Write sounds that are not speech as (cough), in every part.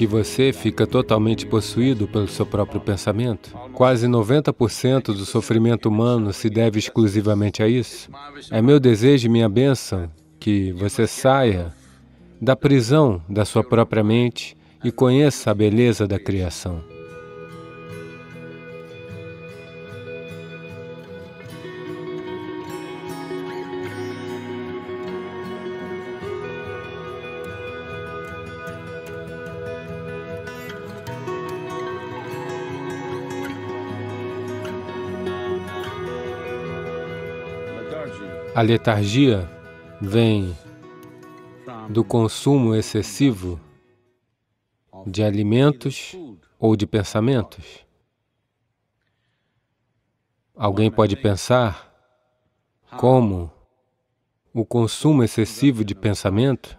que você fica totalmente possuído pelo seu próprio pensamento. Quase 90% do sofrimento humano se deve exclusivamente a isso. É meu desejo e minha bênção que você saia da prisão da sua própria mente e conheça a beleza da criação. A letargia vem do consumo excessivo de alimentos ou de pensamentos. Alguém pode pensar como o consumo excessivo de pensamento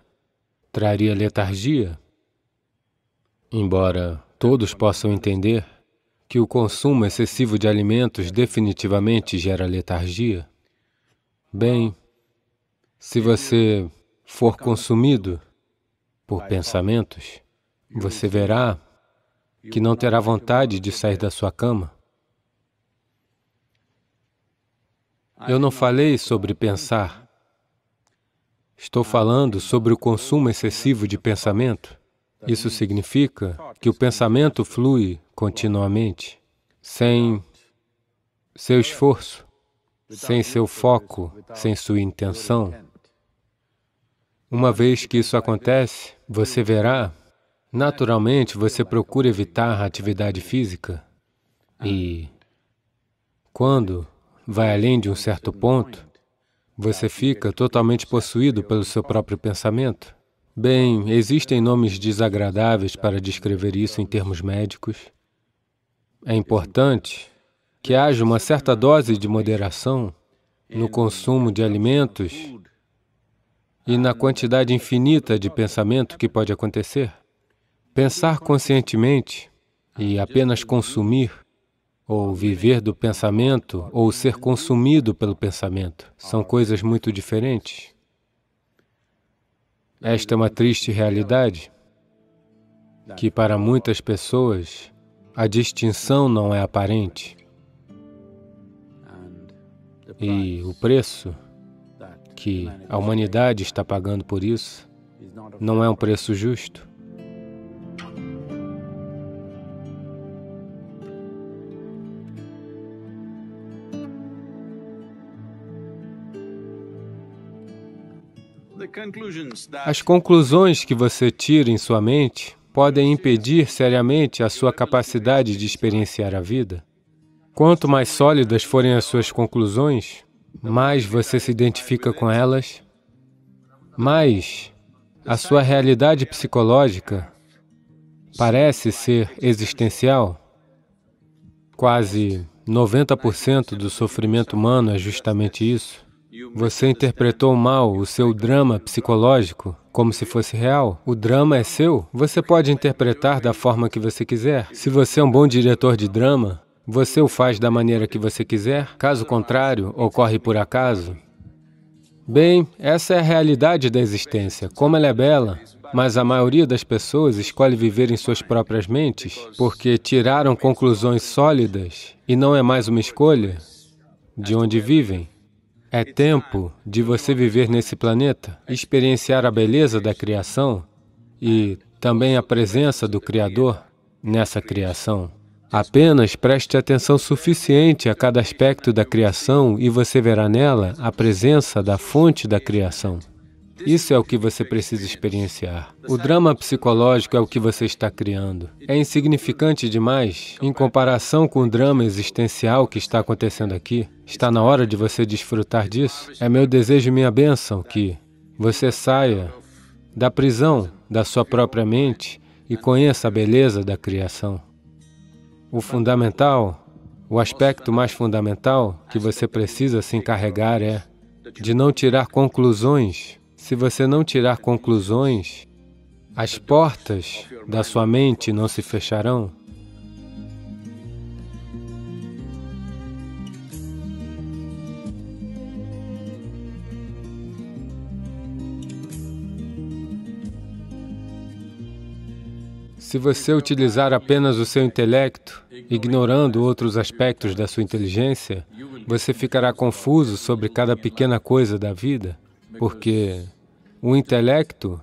traria letargia, embora todos possam entender que o consumo excessivo de alimentos definitivamente gera letargia. Bem, se você for consumido por pensamentos, você verá que não terá vontade de sair da sua cama. Eu não falei sobre pensar. Estou falando sobre o consumo excessivo de pensamento. Isso significa que o pensamento flui continuamente, sem seu esforço sem seu foco, sem sua intenção. Uma vez que isso acontece, você verá, naturalmente você procura evitar a atividade física e quando vai além de um certo ponto, você fica totalmente possuído pelo seu próprio pensamento. Bem, existem nomes desagradáveis para descrever isso em termos médicos. É importante que haja uma certa dose de moderação no consumo de alimentos e na quantidade infinita de pensamento que pode acontecer. Pensar conscientemente e apenas consumir, ou viver do pensamento, ou ser consumido pelo pensamento, são coisas muito diferentes. Esta é uma triste realidade, que para muitas pessoas a distinção não é aparente. E o preço que a humanidade está pagando por isso não é um preço justo. As conclusões que você tira em sua mente podem impedir seriamente a sua capacidade de experienciar a vida. Quanto mais sólidas forem as suas conclusões, mais você se identifica com elas, mais a sua realidade psicológica parece ser existencial. Quase 90% do sofrimento humano é justamente isso. Você interpretou mal o seu drama psicológico como se fosse real. O drama é seu. Você pode interpretar da forma que você quiser. Se você é um bom diretor de drama, você o faz da maneira que você quiser, caso contrário, ocorre por acaso. Bem, essa é a realidade da existência, como ela é bela, mas a maioria das pessoas escolhe viver em suas próprias mentes porque tiraram conclusões sólidas e não é mais uma escolha de onde vivem. É tempo de você viver nesse planeta, experienciar a beleza da criação e também a presença do Criador nessa criação. Apenas preste atenção suficiente a cada aspecto da criação e você verá nela a presença da fonte da criação. Isso é o que você precisa experienciar. O drama psicológico é o que você está criando. É insignificante demais em comparação com o drama existencial que está acontecendo aqui. Está na hora de você desfrutar disso. É meu desejo e minha bênção que você saia da prisão da sua própria mente e conheça a beleza da criação o fundamental, o aspecto mais fundamental que você precisa se encarregar é de não tirar conclusões. Se você não tirar conclusões, as portas da sua mente não se fecharão. Se você utilizar apenas o seu intelecto, ignorando outros aspectos da sua inteligência, você ficará confuso sobre cada pequena coisa da vida, porque o intelecto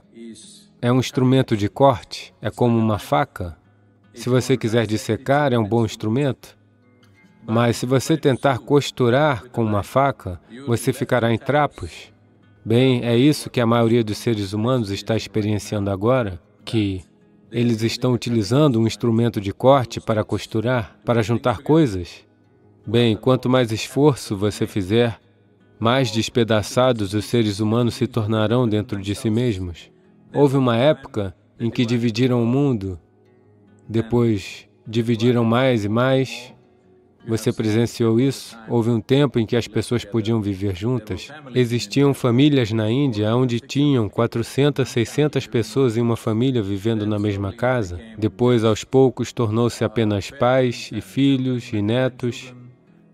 é um instrumento de corte, é como uma faca. Se você quiser dissecar, é um bom instrumento. Mas se você tentar costurar com uma faca, você ficará em trapos. Bem, é isso que a maioria dos seres humanos está experienciando agora, que eles estão utilizando um instrumento de corte para costurar, para juntar coisas. Bem, quanto mais esforço você fizer, mais despedaçados os seres humanos se tornarão dentro de si mesmos. Houve uma época em que dividiram o mundo, depois dividiram mais e mais, você presenciou isso? Houve um tempo em que as pessoas podiam viver juntas. Existiam famílias na Índia onde tinham 400, 600 pessoas em uma família vivendo na mesma casa. Depois, aos poucos, tornou-se apenas pais e filhos e netos.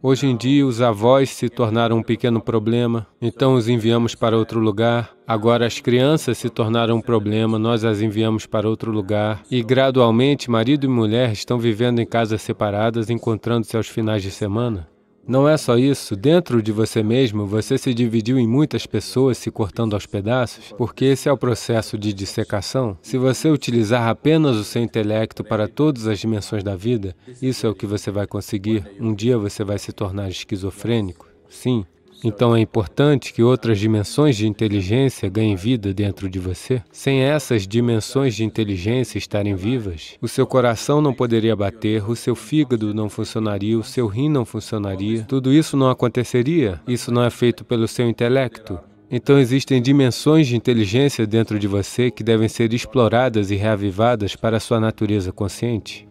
Hoje em dia, os avós se tornaram um pequeno problema, então os enviamos para outro lugar. Agora, as crianças se tornaram um problema, nós as enviamos para outro lugar. E, gradualmente, marido e mulher estão vivendo em casas separadas, encontrando-se aos finais de semana. Não é só isso, dentro de você mesmo, você se dividiu em muitas pessoas se cortando aos pedaços, porque esse é o processo de dissecação. Se você utilizar apenas o seu intelecto para todas as dimensões da vida, isso é o que você vai conseguir. Um dia você vai se tornar esquizofrênico. Sim, então é importante que outras dimensões de inteligência ganhem vida dentro de você. Sem essas dimensões de inteligência estarem vivas, o seu coração não poderia bater, o seu fígado não funcionaria, o seu rim não funcionaria. Tudo isso não aconteceria. Isso não é feito pelo seu intelecto. Então existem dimensões de inteligência dentro de você que devem ser exploradas e reavivadas para a sua natureza consciente.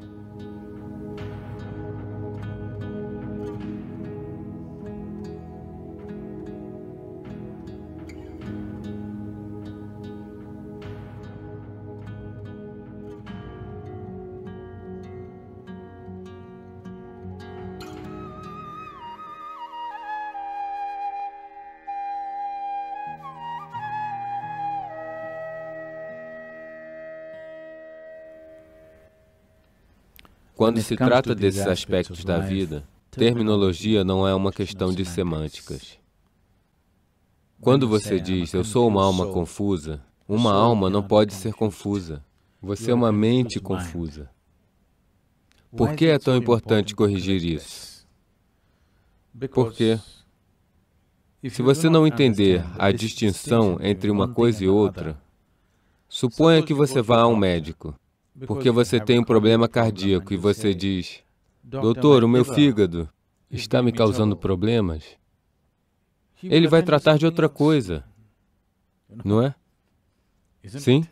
Quando se trata desses aspectos da vida, terminologia não é uma questão de semânticas. Quando você é, diz, eu sou uma alma confusa, uma alma não pode ser confusa. Você é uma mente confusa. Por que é tão é importante corrigir isso? Porque se você não entender a distinção entre uma coisa e outra, suponha que você vá a um médico porque você tem um problema cardíaco e você diz: Doutor, o meu fígado está me causando problemas. Ele vai tratar de outra coisa, não é? Sim?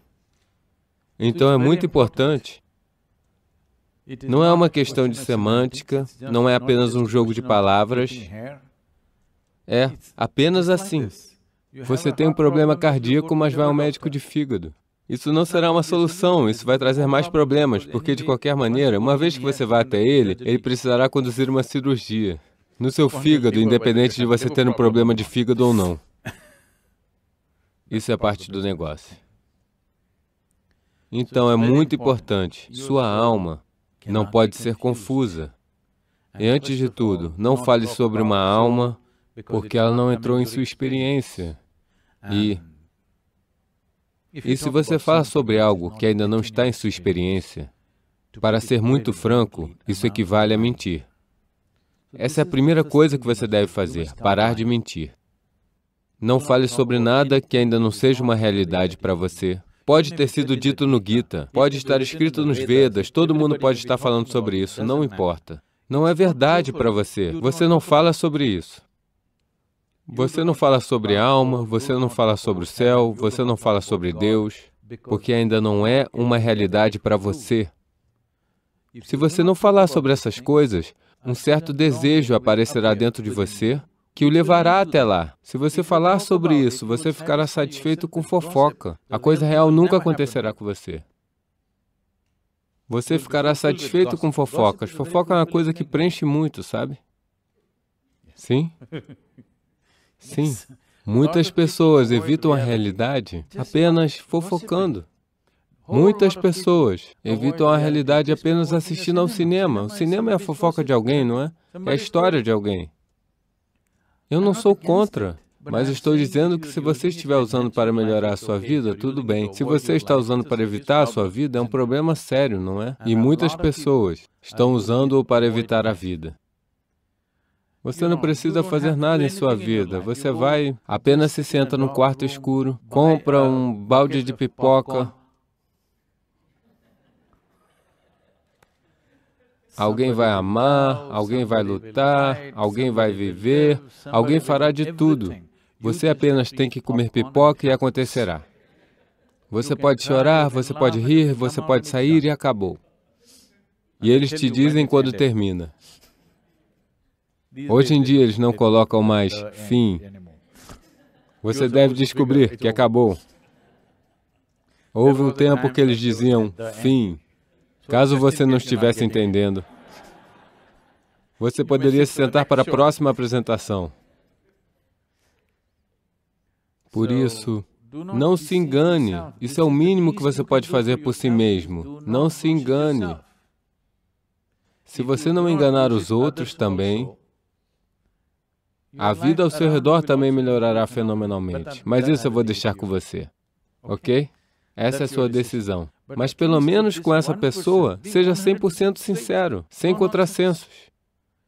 Então é muito importante. Não é uma questão de semântica, não é apenas um jogo de palavras. É apenas assim. Você tem um problema cardíaco, mas vai ao médico de fígado. Isso não será uma solução, isso vai trazer mais problemas, porque de qualquer maneira, uma vez que você vá até ele, ele precisará conduzir uma cirurgia no seu fígado, independente de você ter um problema de fígado ou não. (laughs) Isso é parte do negócio. Então é, é muito importante, sua alma é não pode ser confusa. É e antes de tudo, não fale sobre uma alma, porque ela não entrou em sua experiência. E ah. E se você fala sobre algo que ainda não está em sua experiência, para ser muito franco, isso equivale a mentir. Essa é a primeira coisa que você deve fazer, parar de mentir. Não fale sobre nada que ainda não seja uma é realidade para você. Pode ter sido dito no Gita, tá pode estar escrito nos Vedas, todo mundo pode estar falando sobre isso, não importa. Não é verdade para você, você não fala sobre isso. Você não fala sobre alma, você não fala sobre o céu, você não fala sobre Deus, porque ainda não é uma realidade para você. Se você não falar sobre essas coisas, um certo desejo aparecerá dentro de você que o levará até lá. Se você falar sobre isso, você ficará satisfeito com fofoca. A coisa real nunca acontecerá com você. Você ficará satisfeito com fofocas. Fofoca é uma coisa que preenche muito, sabe? Sim? Sim, muitas pessoas evitam a realidade assim, apenas fofocando. Muitas pessoas evitam a realidade apenas assistindo ao cinema. O cinema é a fofoca de alguém, não é? É a história de alguém. Eu não sou contra, mas estou dizendo que se você estiver usando para melhorar a sua vida, tudo bem. Se você está usando para evitar a sua vida, é um problema sério, não é? E muitas pessoas estão usando-o para evitar a vida. Você não precisa fazer nada em sua vida. Você vai, apenas se senta no quarto escuro, compra é, um balde de pipoca. Alguém vai amar, alguém vai lutar, alguém vai viver, alguém fará de tudo. Você apenas tem que comer pipoca e acontecerá. Você pode chorar, você pode rir, você pode sair e acabou. E eles te dizem quando termina. Hoje em dia eles não colocam mais fim. Você deve descobrir que acabou. Houve um tempo que eles né, diziam fim. Caso você não estivesse entendendo, você poderia se sentar para a próxima apresentação. Por isso, não se engane. Isso é o mínimo que você pode fazer por si mesmo. Não se engane. Se você não enganar os outros também, a vida ao seu redor também melhorará fenomenalmente. Mas isso eu vou deixar com você, ok? Essa é a sua decisão. Mas pelo menos com essa pessoa, seja 100% sincero, sem contrassensos.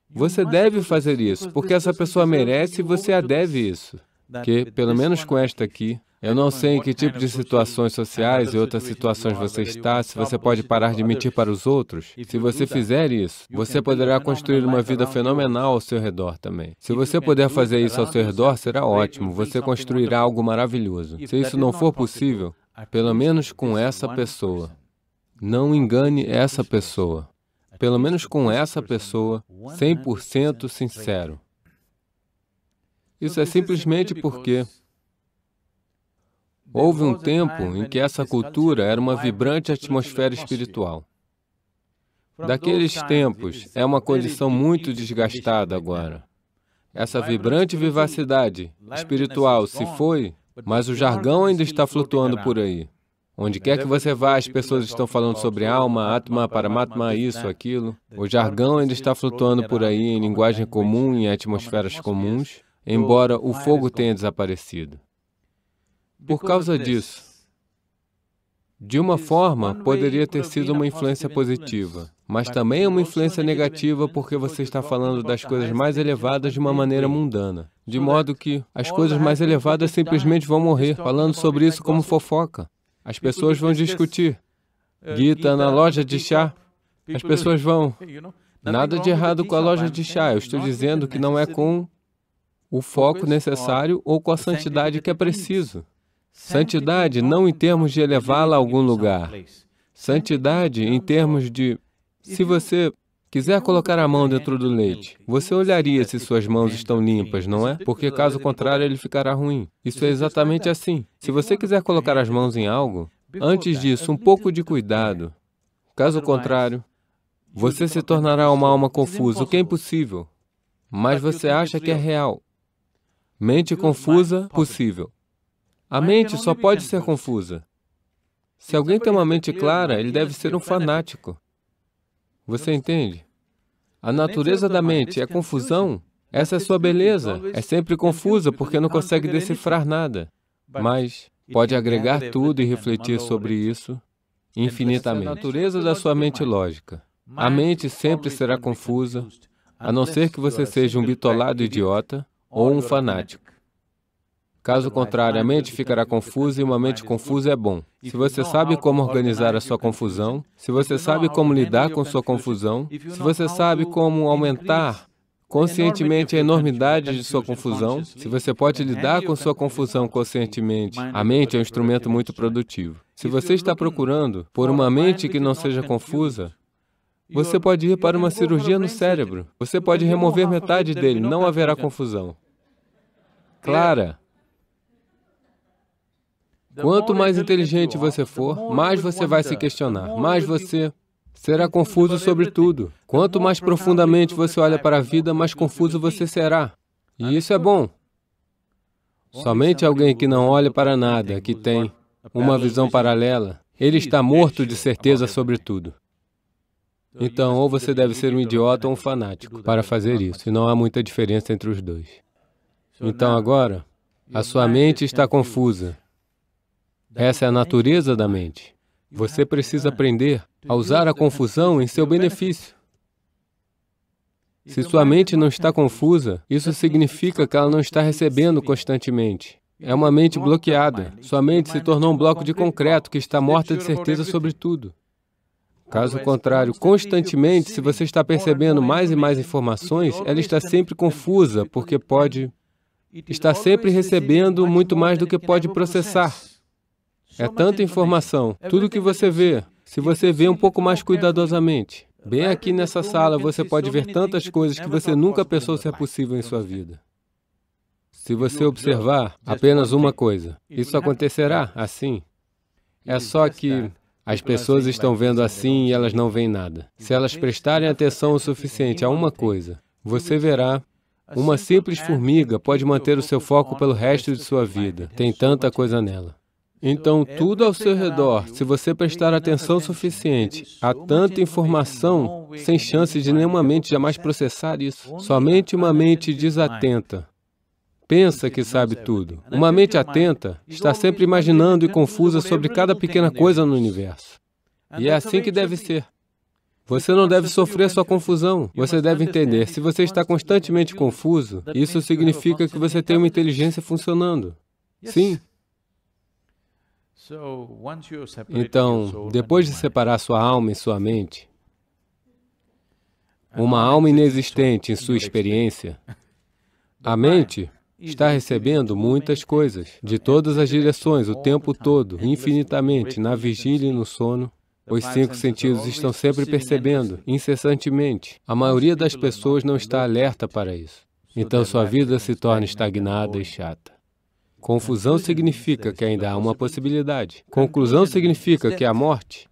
Você deve fazer isso, porque essa pessoa merece e você a deve isso. Que, pelo menos com esta aqui, eu não sei em que tipo de situações sociais e outras situações você está, se você pode parar de mentir para os outros. Se você fizer isso, você poderá é construir uma vida fenomenal ao seu redor também. Se você puder fazer isso tá ao seu redor, será ótimo, você construirá algo maravilhoso. Se isso não for é possível, pelo menos com essa pessoa. Não né, engane essa pessoa. Pelo menos com essa pessoa, 100% sincero. Isso é simplesmente porque Houve um tempo em que essa cultura era uma vibrante atmosfera espiritual. Daqueles tempos, é uma condição muito desgastada agora. Essa vibrante vivacidade espiritual se foi, mas o jargão ainda está flutuando por aí. Onde quer que você vá, as pessoas estão falando sobre alma, atma, paramatma, isso, né? aquilo. O jargão ainda está flutuando por aí em linguagem né? comum, em atmosferas comuns, embora o fogo tenha desaparecido. Por causa disso, de uma forma, poderia ter sido uma influência positiva, mas também é uma influência negativa porque você está falando das coisas mais elevadas de uma maneira mundana. De modo que as coisas mais elevadas simplesmente vão morrer, falando sobre isso como fofoca. As pessoas vão discutir. Uh, Gita na loja de chá, as pessoas vão. Nada de errado com a loja de chá, eu estou dizendo que não é com o foco necessário ou com a santidade que é preciso. Santidade não em termos de elevá-la a algum lugar. Santidade em termos de. Se você quiser colocar a mão dentro do leite, você olharia se suas mãos estão limpas, não é? Porque caso contrário, ele ficará ruim. Isso é exatamente assim. Se você quiser colocar as mãos em algo, antes disso, um pouco de cuidado. Caso contrário, você se tornará uma alma confusa, o que é impossível. Mas você acha que é real. Mente confusa, possível. A mente só pode ser confusa. Se alguém tem uma mente clara, ele deve ser um fanático. Você entende? A natureza da mente é confusão. Essa é sua beleza. É sempre confusa porque não é consegue decifrar nada. Mas pode agregar né? tudo e refletir sobre né? isso infinitamente. A natureza da sua mente lógica. A mente sempre será confusa, a não é ser que você seja um bitolado idiota ou um fanático. Caso contrário, a mente ficará confusa e uma mente confusa é bom. Se você sabe como organizar a sua confusão, se você sabe como lidar com sua confusão, é se você sabe como aumentar conscientemente a enormidade de sua confusão, se você pode lidar com sua confusão conscientemente, a mente é um instrumento muito produtivo. É. Se você está procurando por uma mente que não seja confusa, você pode ir para uma cirurgia no cérebro. Você pode remover metade dele, não haverá confusão. Clara, Quanto mais inteligente você for, mais você vai se questionar, mais você será confuso sobre tudo. Quanto mais profundamente você olha para a vida, mais confuso você será. E isso é bom. Somente alguém que não olha para nada, que tem uma visão paralela, ele está morto de certeza sobre tudo. Então, então ou você deve ser um idiota ou um fanático para fazer isso, e não há muita diferença entre os dois. Então, agora, a sua mente está confusa, essa é a né? natureza da mente. Você precisa aprender a usar a confusão em seu benefício. Se sua mente não está confusa, isso significa que ela não está recebendo constantemente. É uma mente bloqueada. Sua mente se tornou um bloco de concreto que está morta de certeza sobre tudo. Caso é contrário, constantemente, se você está percebendo mais e mais informações, ela está sempre confusa, porque pode... Está sempre recebendo muito mais do que pode é processar. É tanta informação, é tudo que você vê. Se você vê um pouco mais cuidadosamente, bem aqui nessa sala você pode ver tantas coisas que você nunca pensou ser possível em sua vida. Se você observar apenas uma coisa, isso acontecerá assim. É só que as pessoas estão vendo assim e elas não veem nada. Se elas prestarem atenção o suficiente a uma coisa, você verá assim uma simples é formiga pode manter o seu foco pelo resto de sua vida. Né? Tem é tanta coisa nela. Então, tudo ao seu redor, se você prestar atenção suficiente, há tanta informação, sem chance de nenhuma mente jamais processar isso. Somente uma mente desatenta pensa que sabe é tudo. Uma mente é atenta está sempre imaginando e confusa sobre cada pequena coisa no universo. E é assim que deve ser. Assim. Você não então, deve sofrer sua confusão. Você deve é entender. Se você está constantemente confuso, isso significa que você tem uma inteligência funcionando. Sim, então, depois de separar sua alma e sua mente, uma alma inexistente em sua experiência, (laughs) a mente está recebendo muitas coisas, de todas as direções, o tempo todo, infinitamente, na vigília e no sono. Os cinco sentidos estão sempre percebendo, incessantemente. A maioria das pessoas não está alerta para isso. Então sua vida se torna estagnada e chata. Confusão significa que ainda há uma possibilidade. Conclusão significa que há morte.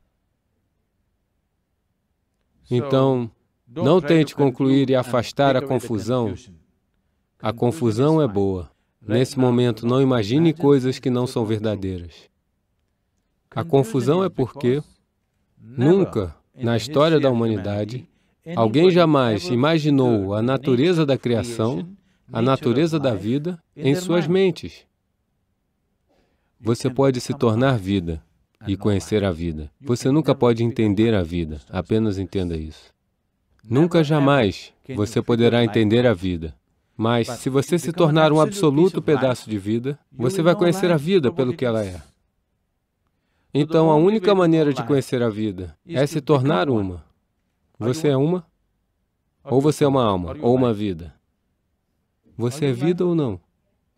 Então, não tente concluir e afastar a confusão. A confusão é boa. Nesse momento, não imagine coisas que não são verdadeiras. A confusão é porque nunca, na história da humanidade, alguém jamais imaginou a natureza da criação, a natureza da vida, em suas mentes. Você pode se tá tornar vida é, e conhecer é. a vida. Você nunca pode entender a vida, apenas entenda isso. Nunca jamais você poderá entender a vida. Mas se você se tornar um absoluto pedaço de vida, você vai é. então, conhecer a vida pelo que ela é. Então, a única maneira de conhecer a vida é se tornar uma. Você é uma? Ou você é uma alma, ou uma vida? Você é vida ou não?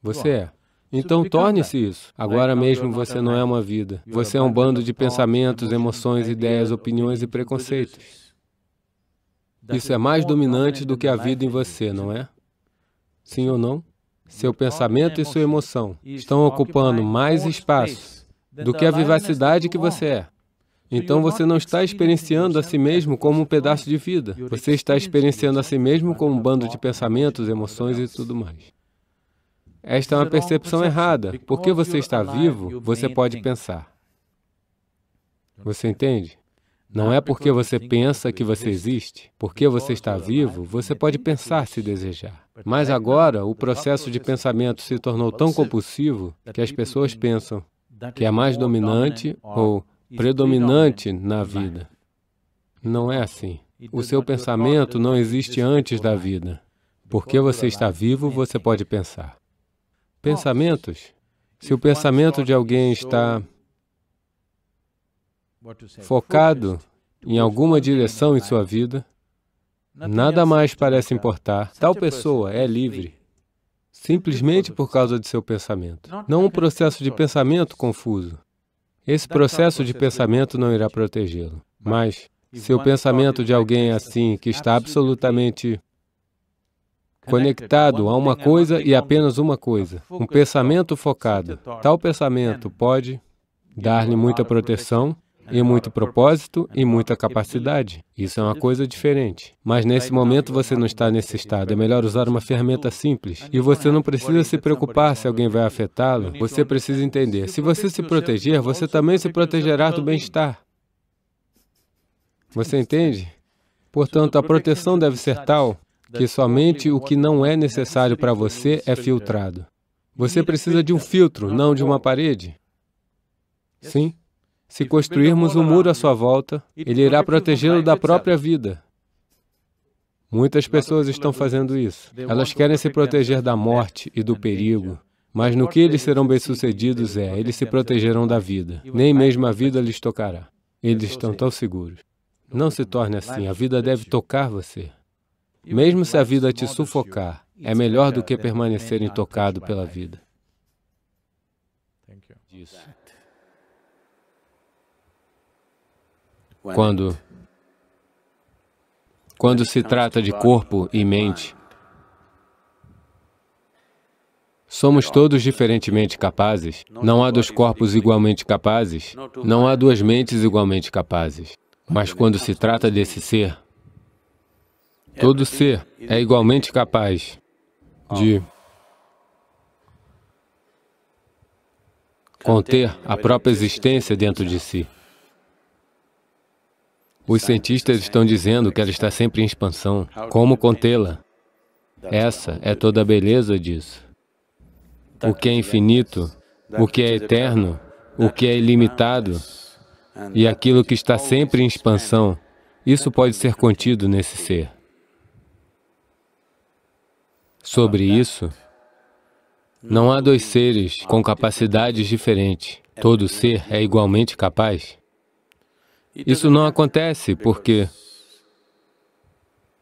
Você é. Então torne-se isso. Agora mesmo você não é uma vida. Você é um bando de pensamentos, emoções, ideias, opiniões e preconceitos. Isso é mais dominante né? do que a vida em você, não né? é? Sim ou não? Seu é pensamento e sua emoção estão é ocupando mais espaço do que a vivacidade que você é. Então você não está é, experienciando a si mesmo como um pedaço de vida. Você está experienciando a si mesmo como um bando de pensamentos, emoções e tudo mais. Esta é uma percepção errada. Porque você está vivo, você pode pensar. Você entende? Não é porque você pensa que você existe. Porque você está vivo, você pode pensar se desejar. Mas agora, o processo de pensamento se tornou tão compulsivo que as pessoas pensam que é mais dominante ou predominante na vida. Não é assim. O seu pensamento não existe antes da vida. Porque você está vivo, você pode pensar. Pensamentos. Se o pensamento de alguém está focado em alguma direção em sua vida, nada mais parece importar. Tal pessoa é livre simplesmente por causa de seu pensamento. Não um processo de pensamento confuso. Esse processo de pensamento não irá protegê-lo. Mas, se o pensamento de alguém é assim, que está absolutamente conectado a uma coisa e apenas uma coisa, um é pensamento focado. Tal pensamento pode é dar-lhe muita proteção né, e muito propósito e né, muita capacidade. Isso é uma coisa diferente. Mas nesse então, momento você não está nesse estado. É melhor usar uma ferramenta simples. E você não precisa se preocupar se alguém vai afetá-lo. Você precisa é entender. Se você se proteger, você também se protegerá do bem-estar. Você entende? Portanto, a proteção deve ser tal que somente o que não é, é necessário para você é filtrado. Você é precisa de um filtro, ah, não de uma parede. Sim? Se construirmos um muro à sua volta, ele irá protegê-lo da própria vida. Muitas pessoas estão fazendo isso. Elas querem se proteger da morte e do perigo. Mas no que eles serão bem-sucedidos é, eles se protegerão da vida. Nem mesmo a vida lhes tocará. Eles estão tão seguros. Não se torne assim, a vida deve tocar você. Mesmo se a vida te sufocar, é melhor do que né? permanecer intocado pela vida. Quando, quando se trata de corpo e mente, Somos todos diferentemente capazes. Não há dois corpos igualmente capazes. Não há duas mentes igualmente capazes. Mas quando se trata desse ser, Todo é, ser é igualmente capaz de conter a própria existência dentro de si. Os tá, cientistas tá estão dizendo que ela está sempre em expansão. Como contê-la? Essa é toda a beleza disso. O que é infinito, o que é eterno, o que é ilimitado, e aquilo que está sempre em expansão, isso pode ser contido nesse ser sobre né? isso, não há dois seres com capacidades diferentes. Todo ser é igualmente capaz. Isso não acontece porque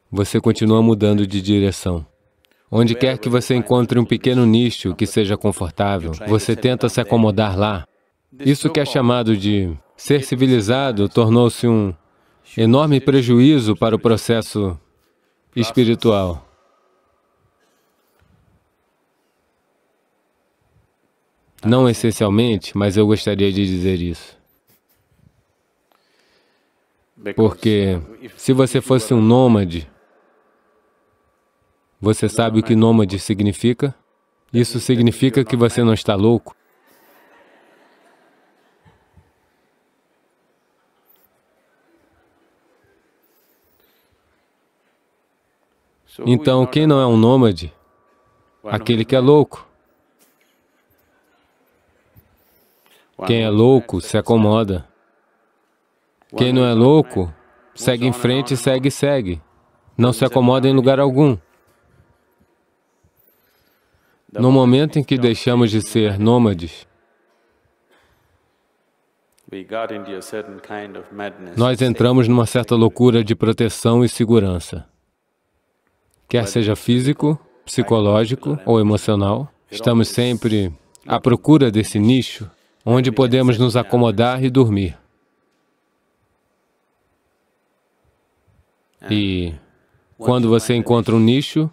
você continua mudando de direção. Onde quer que você encontre um pequeno nicho que seja confortável, você tenta se acomodar lá. Isso que é chamado de ser civilizado tornou-se um enorme prejuízo para o processo espiritual. Tá. Não essencialmente, mas eu gostaria de dizer isso. Porque se você fosse um nômade, você sabe o que nômade significa? Isso significa que você não está louco. Então, quem não é um nômade? Aquele que é louco. Quem é louco se acomoda. Quem não é louco, segue em frente, segue, segue. Não se acomoda em lugar algum. No momento em que deixamos de ser é nômades, nós entramos numa certa loucura de proteção e segurança. Quer seja físico, psicológico ou emocional, estamos sempre à procura desse nicho onde podemos nos acomodar e dormir. É. E quando você encontra um nicho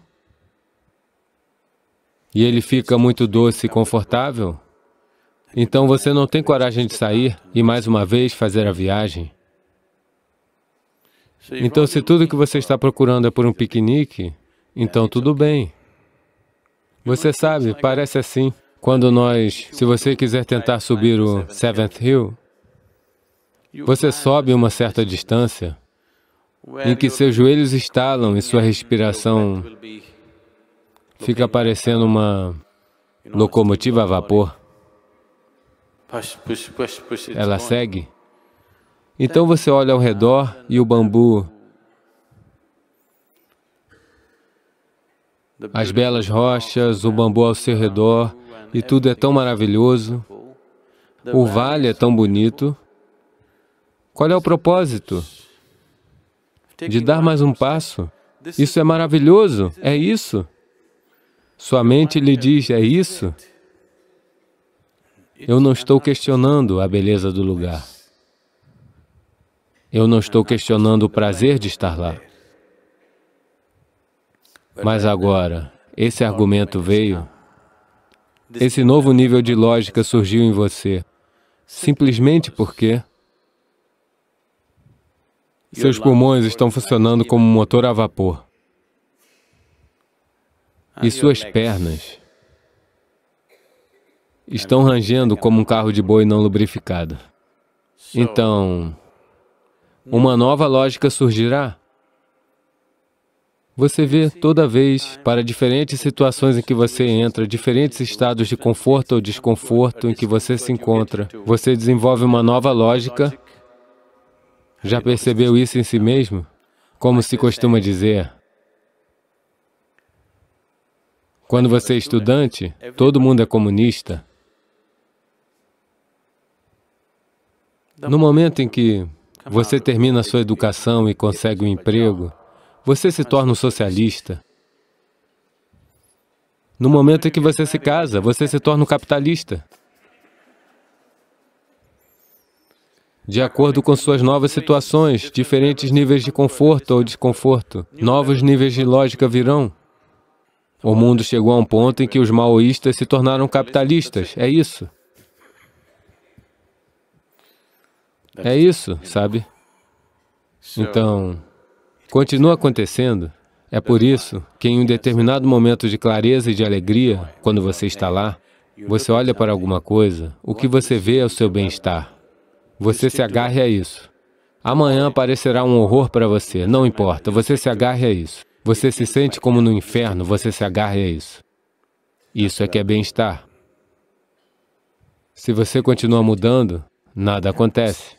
e ele fica muito doce e confortável, então você não tem coragem de sair e né? mais uma vez fazer a viagem. Então, se tudo que você está procurando é por um piquenique, então tudo bem. Você sabe, parece assim. Quando nós... Se você quiser tentar subir o Seventh Hill, você sobe uma certa distância em que seus joelhos estalam e sua respiração fica parecendo uma locomotiva a vapor. Ela segue. Então você olha ao redor e o bambu as belas rochas, o bambu ao seu redor, e tudo é tão maravilhoso. O vale é tão bonito. Qual é o propósito? De dar mais um passo. Isso é maravilhoso, é isso. Sua mente lhe diz, é isso. Eu não estou questionando a beleza do lugar. Eu não estou questionando o prazer de estar lá. Mas agora, esse argumento veio, esse novo nível de lógica surgiu em você, simplesmente porque seus pulmões estão funcionando como um motor a vapor e suas pernas estão rangendo como um carro de boi não lubrificado. Então, uma nova lógica surgirá. Você vê toda vez, para diferentes situações em que você entra, diferentes estados de conforto ou desconforto em que você se encontra, você desenvolve uma nova lógica. Já percebeu isso em si mesmo? Como se costuma dizer, quando você é, é estudante, é todo mundo é comunista. No momento em que você termina sua educação e é consegue um emprego, você se torna um socialista. No momento em que você se casa, você se torna um capitalista. de acordo com suas novas situações, diferentes níveis de conforto ou desconforto. Novos níveis de lógica virão. O mundo chegou a um ponto em que os maoístas se tornaram capitalistas, é isso. É isso, sabe? Então, continua acontecendo. É por isso que em um determinado momento de clareza e de alegria, quando você está lá, você olha para alguma coisa, o que você vê é o seu bem-estar. Você se agarre a isso. Amanhã parecerá um horror para você, não importa, você se agarre a isso. Você se sente como no inferno, você se agarre a isso. Isso é que é bem-estar. Se você continua mudando, nada acontece.